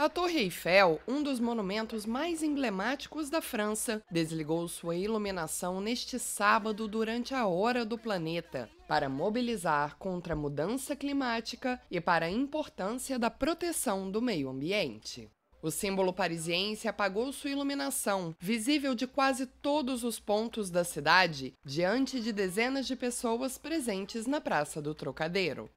A Torre Eiffel, um dos monumentos mais emblemáticos da França, desligou sua iluminação neste sábado durante a Hora do Planeta, para mobilizar contra a mudança climática e para a importância da proteção do meio ambiente. O símbolo parisiense apagou sua iluminação, visível de quase todos os pontos da cidade, diante de dezenas de pessoas presentes na Praça do Trocadeiro.